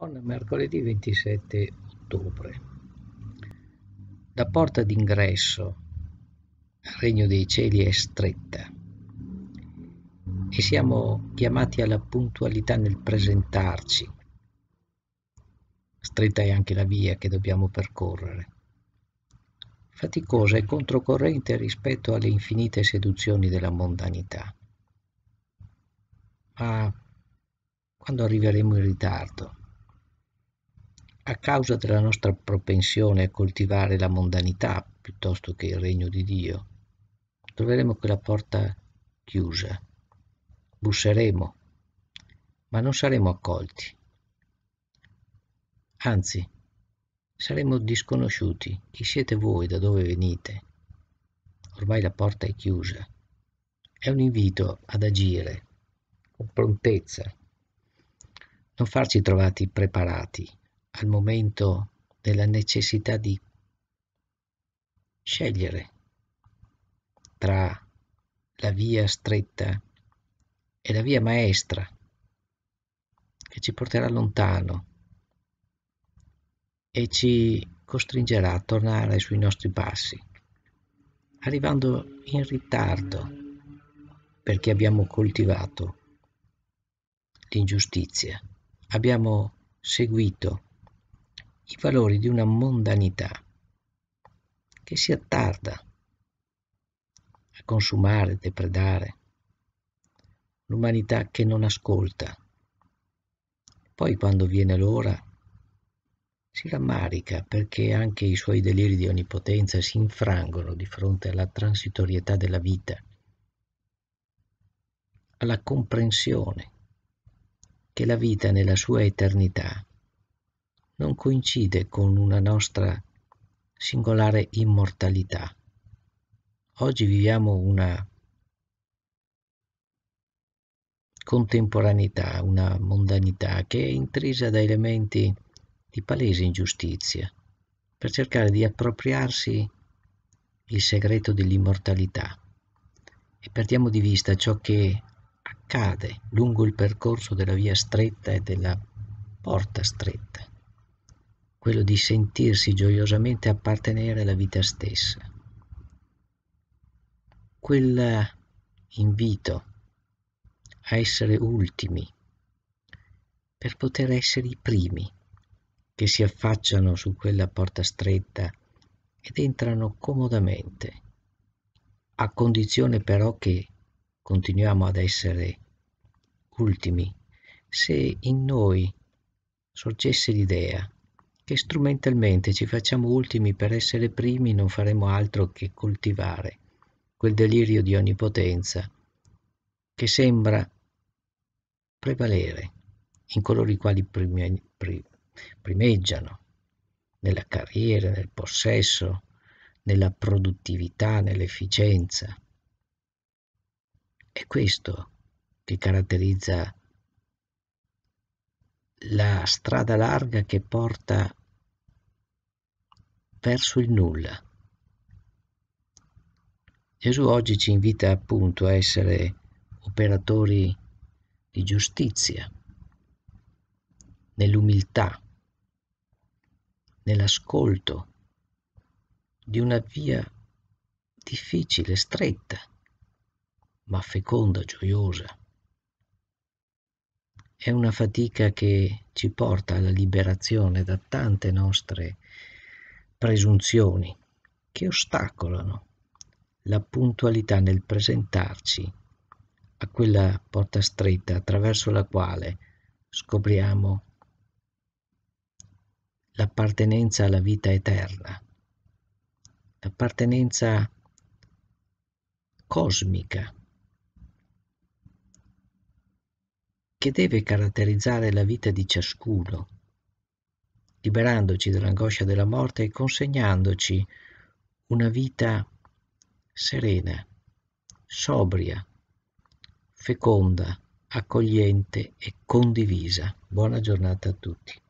Buon mercoledì 27 ottobre. La porta d'ingresso al Regno dei Cieli è stretta e siamo chiamati alla puntualità nel presentarci. Stretta è anche la via che dobbiamo percorrere. Faticosa e controcorrente rispetto alle infinite seduzioni della mondanità. Ma quando arriveremo in ritardo? a causa della nostra propensione a coltivare la mondanità piuttosto che il regno di Dio, troveremo quella porta chiusa, busseremo, ma non saremo accolti. Anzi, saremo disconosciuti. Chi siete voi? Da dove venite? Ormai la porta è chiusa. È un invito ad agire con prontezza, non farci trovati preparati al momento della necessità di scegliere tra la via stretta e la via maestra che ci porterà lontano e ci costringerà a tornare sui nostri passi, arrivando in ritardo perché abbiamo coltivato l'ingiustizia, abbiamo seguito i valori di una mondanità che si attarda a consumare, depredare, l'umanità che non ascolta. Poi quando viene l'ora si rammarica perché anche i suoi deliri di onnipotenza si infrangono di fronte alla transitorietà della vita, alla comprensione che la vita nella sua eternità non coincide con una nostra singolare immortalità. Oggi viviamo una contemporaneità, una mondanità che è intrisa da elementi di palese ingiustizia, per cercare di appropriarsi il segreto dell'immortalità e perdiamo di vista ciò che accade lungo il percorso della via stretta e della porta stretta quello di sentirsi gioiosamente appartenere alla vita stessa. Quel invito a essere ultimi per poter essere i primi che si affacciano su quella porta stretta ed entrano comodamente, a condizione però che continuiamo ad essere ultimi, se in noi sorgesse l'idea che strumentalmente ci facciamo ultimi per essere primi non faremo altro che coltivare quel delirio di onnipotenza che sembra prevalere in coloro i quali prime, primeggiano nella carriera, nel possesso, nella produttività, nell'efficienza. È questo che caratterizza la strada larga che porta verso il nulla. Gesù oggi ci invita appunto a essere operatori di giustizia, nell'umiltà, nell'ascolto di una via difficile, stretta, ma feconda, gioiosa. È una fatica che ci porta alla liberazione da tante nostre presunzioni che ostacolano la puntualità nel presentarci a quella porta stretta attraverso la quale scopriamo l'appartenenza alla vita eterna, l'appartenenza cosmica che deve caratterizzare la vita di ciascuno liberandoci dall'angoscia della morte e consegnandoci una vita serena, sobria, feconda, accogliente e condivisa. Buona giornata a tutti.